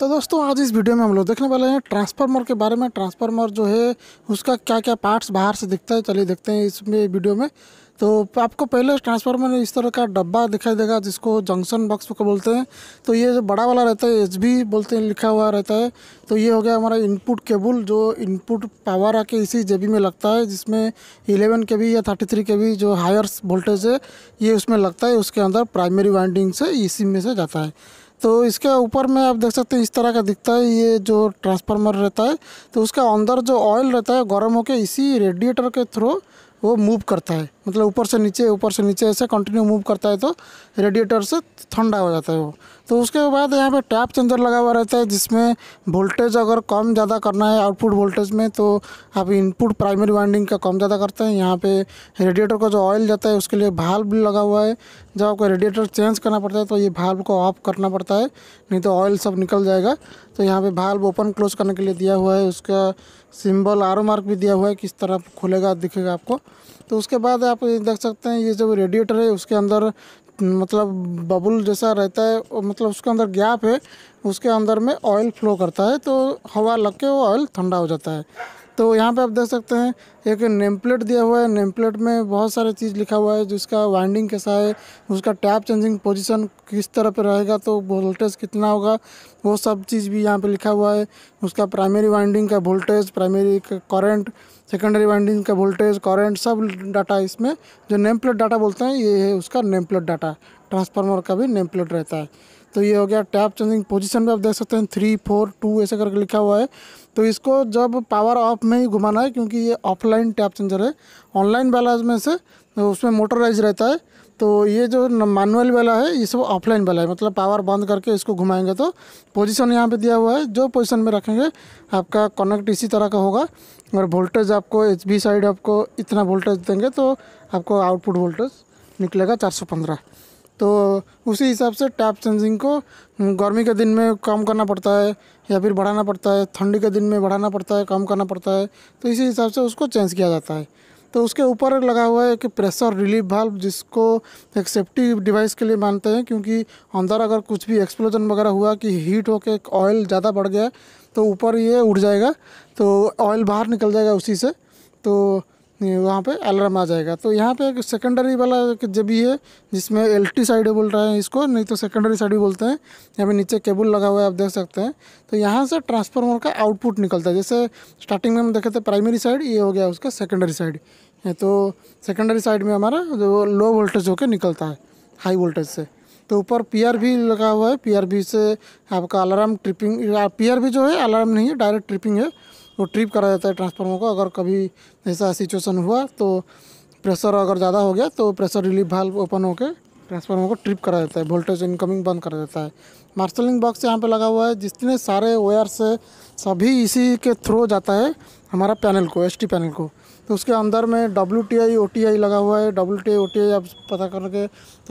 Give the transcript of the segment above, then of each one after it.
तो दोस्तों आज इस वीडियो में हम लोग देखने वाले हैं ट्रांसफार्मर के बारे में ट्रांसफार्मर जो है उसका क्या क्या पार्ट्स बाहर से दिखता है चलिए देखते हैं इसमें वीडियो में तो आपको पहले ट्रांसफार्मर में इस तरह का डब्बा दिखाई देगा जिसको जंक्शन बॉक्स को बोलते हैं तो ये जो बड़ा वाला रहता है एच बोलते हैं लिखा हुआ रहता है तो ये हो गया हमारा इनपुट केबल जो इनपुट पावर आके इसी जेबी में लगता है जिसमें इलेवन के या थ्री के जो हायर वोल्टेज है ये उसमें लगता है उसके अंदर प्राइमरी वाइंडिंग से इसी में से जाता है तो इसके ऊपर में आप देख सकते हैं इस तरह का दिखता है ये जो ट्रांसफार्मर रहता है तो उसका अंदर जो ऑयल रहता है गर्म होकर इसी रेडिएटर के थ्रू वो मूव करता है मतलब ऊपर से नीचे ऊपर से नीचे ऐसे कंटिन्यू मूव करता है तो रेडिएटर से ठंडा हो जाता है वो तो उसके बाद यहाँ पे टैप चेंजर लगा हुआ रहता है जिसमें वोल्टेज अगर कम ज़्यादा करना है आउटपुट वोल्टेज में तो आप इनपुट प्राइमरी वाइंडिंग का कम ज़्यादा करते हैं यहाँ पे रेडिएटर का जो ऑयल जाता है उसके लिए भाल्व भी लगा हुआ है जब आपको रेडिएटर चेंज करना पड़ता है तो ये भाल्व को ऑफ करना पड़ता है नहीं तो ऑयल सब निकल जाएगा तो यहाँ पर भाल्व ओपन क्लोज करने के लिए दिया हुआ है उसका सिम्बल आर मार्क भी दिया हुआ है किस तरह खुलेगा दिखेगा आपको तो उसके बाद आप आप देख सकते हैं ये जो रेडिएटर है उसके अंदर मतलब बबुल जैसा रहता है मतलब उसके अंदर गैप है उसके अंदर में ऑयल फ्लो करता है तो हवा लग के वो ऑयल ठंडा हो जाता है तो यहाँ पे आप देख सकते हैं एक नेम प्लेट दिया हुआ है नेम प्लेट में बहुत सारे चीज़ लिखा हुआ है जिसका वाइंडिंग कैसा है उसका टैप चेंजिंग पोजीशन किस तरह पे रहेगा तो वोल्टेज कितना होगा वो सब चीज़ भी यहाँ पे लिखा हुआ है उसका प्राइमरी वाइंडिंग का वोल्टेज प्राइमरी का करंट सेकेंडरी वाइंडिंग का वोल्टेज करंट सब डाटा इसमें जो नेम प्लेट डाटा बोलते हैं ये है उसका नेम प्लेट डाटा ट्रांसफार्मर का भी नेम प्लेट रहता है तो ये हो गया टैप चेंजिंग पोजीशन भी आप देख सकते हैं थ्री फोर टू ऐसे करके लिखा हुआ है तो इसको जब पावर ऑफ में ही घुमाना है क्योंकि ये ऑफलाइन टैप चेंजर है ऑनलाइन वाला में से तो उसमें मोटराइज रहता है तो ये जो मानुअल वाला है ये सब ऑफलाइन वाला है मतलब पावर बंद करके इसको घुमाएंगे तो पोजीशन यहाँ पे दिया हुआ है जो पोजीशन में रखेंगे आपका कनेक्ट इसी तरह का होगा और वोल्टेज आपको एच बी साइड आपको इतना वोल्टेज देंगे तो आपको आउटपुट वोल्टेज निकलेगा पंद्रह तो उसी हिसाब से टैप सेंसिंग को हम्म, गर्मी के दिन में कम करना पड़ता है या फिर बढ़ाना पड़ता है ठंडी के दिन में बढ़ाना पड़ता है कम करना पड़ता है तो इसी हिसाब से उसको चेंज किया जाता है तो उसके ऊपर लगा हुआ है एक प्रेशर रिलीफ वाल्व जिसको एक सेफ्टी डिवाइस के लिए मानते हैं क्योंकि अंदर अगर कुछ भी एक्सप्लोजन वगैरह हुआ कि हीट होकर ऑयल ज़्यादा बढ़ गया तो ऊपर ये उड़ जाएगा तो ऑयल बाहर निकल जाएगा उसी से तो वहाँ पे अलार्म आ जाएगा तो यहाँ पे एक सेकेंडरी वाला जब भी है जिसमें एल टी साइड बोल रहा है इसको नहीं तो सेकेंडरी साइड भी बोलते हैं यहाँ पे नीचे केबल लगा हुआ है आप देख सकते हैं तो यहाँ से ट्रांसफार्मर का आउटपुट निकलता है जैसे स्टार्टिंग में हम देखे थे प्राइमरी साइड ये हो गया उसका सेकेंडरी साइड तो सेकेंडरी साइड में हमारा जो लो वोल्टेज होकर निकलता है हाई वोल्टेज से तो ऊपर भी लगा हुआ है भी से आपका अलार्म ट्रिपिंग भी जो है अलार्म नहीं है डायरेक्ट ट्रिपिंग है वो तो ट्रिप करा जाता है ट्रांसफार्मर को अगर कभी ऐसा सिचुएसन हुआ तो प्रेशर अगर ज़्यादा हो गया तो प्रेशर रिलीफ भाल ओपन होकर ट्रांसफार्मर को ट्रिप करा जाता है वोल्टेज इनकमिंग बंद करा देता है मार्शलिंग बॉक्स यहाँ पे लगा हुआ है जितने सारे वेयर से सभी इसी के थ्रू जाता है हमारा पैनल को एसटी पैनल को तो उसके अंदर में W T I O T I लगा हुआ है W T I O T I आप पता करके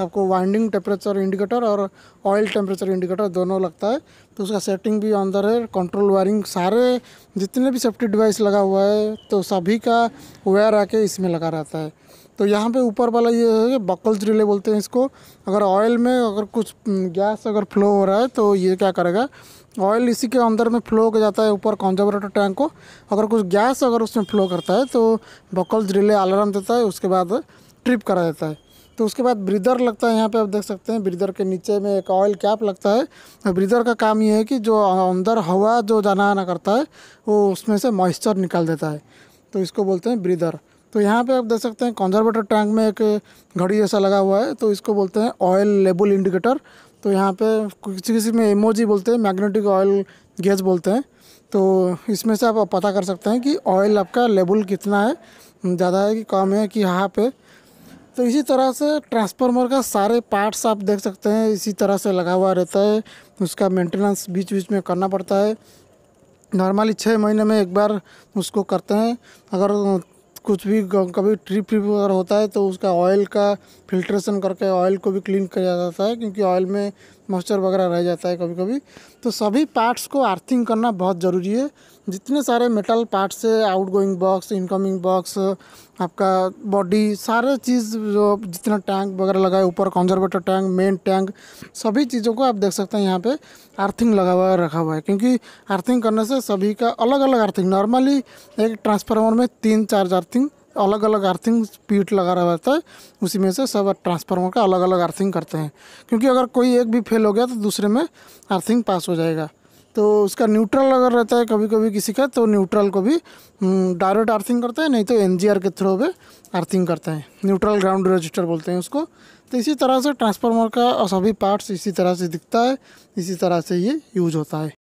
आपको वाइंडिंग टेम्परेचर इंडिकेटर और ऑयल टेम्परेचर इंडिकेटर दोनों लगता है तो उसका सेटिंग भी अंदर है कंट्रोल वायरिंग सारे जितने भी सेफ्टी डिवाइस लगा हुआ है तो सभी का वायर आके इसमें लगा रहता है तो यहाँ पे ऊपर वाला ये है बकल्स रिले बोलते हैं इसको अगर ऑयल में अगर कुछ गैस हम्म, अगर फ्लो हो रहा है तो ये क्या करेगा ऑयल इसी के अंदर में फ्लो हो जाता है ऊपर कॉन्जर्वेटर टैंक को अगर कुछ गैस अगर उसमें फ्लो करता है तो बकल्स रिले अलार्म देता है उसके बाद ट्रिप करा देता है तो उसके बाद ब्रीदर लगता है यहाँ पे आप देख सकते हैं ब्रीदर के नीचे में एक ऑयल कैप लगता है ब्रीदर का काम ये है कि जो अंदर हवा जो जाना आना करता है वो उसमें से मॉइस्चर निकाल देता है तो इसको बोलते हैं ब्रीदर तो यहाँ पे आप देख सकते हैं कॉन्जर्वेटर टैंक में एक घड़ी जैसा लगा हुआ है तो इसको बोलते हैं ऑयल लेबल इंडिकेटर तो यहाँ पे किसी किसी में एमओजी बोलते हैं मैग्नेटिक ऑयल गेज बोलते हैं तो इसमें से आप पता कर सकते हैं कि ऑयल आपका लेबल कितना है ज़्यादा है कि कम है कि यहाँ पे तो इसी तरह से ट्रांसफार्मर का सारे पार्ट्स आप देख सकते हैं इसी तरह से लगा हुआ रहता है उसका मेंटेनेंस बीच बीच में करना पड़ता है नॉर्मली छः महीने में एक बार उसको करते हैं अगर कुछ भी कभी ट्रिप ट्रिप वगैरह होता है तो उसका ऑयल का फिल्ट्रेशन करके ऑयल को भी क्लीन किया जाता है क्योंकि ऑयल में मॉइस्चर वगैरह रह जाता है कभी कभी तो सभी पार्ट्स को अर्थिंग करना बहुत ज़रूरी है जितने सारे मेटल पार्ट्स है outgoing box incoming box आपका बॉडी सारे चीज़ जो जितना टैंक वगैरह लगा है ऊपर कॉन्जर्वेटर टैंक मेन टैंक सभी चीज़ों को आप देख सकते हैं यहाँ पे अर्थिंग लगा हुआ है रखा हुआ है क्योंकि अर्थिंग करने से सभी का अलग अलग अर्थिंग नॉर्मली एक ट्रांसफार्मर में तीन चार अर्थिंग अलग अलग अर्थिंग पीट लगा रहता है उसी में से सब ट्रांसफार्मर का अलग अलग अर्थिंग करते हैं क्योंकि अगर कोई एक भी फेल हो गया तो दूसरे में अर्थिंग पास हो जाएगा तो उसका न्यूट्रल अगर रहता है कभी कभी किसी का तो न्यूट्रल को भी डायरेक्ट हम्म, अर्थिंग करते हैं नहीं तो एन के थ्रू भी अर्थिंग करते हैं न्यूट्रल ग्राउंड रजिस्टर बोलते हैं उसको तो इसी तरह से ट्रांसफार्मर का सभी पार्ट्स इसी तरह से दिखता है इसी तरह से ये यूज होता है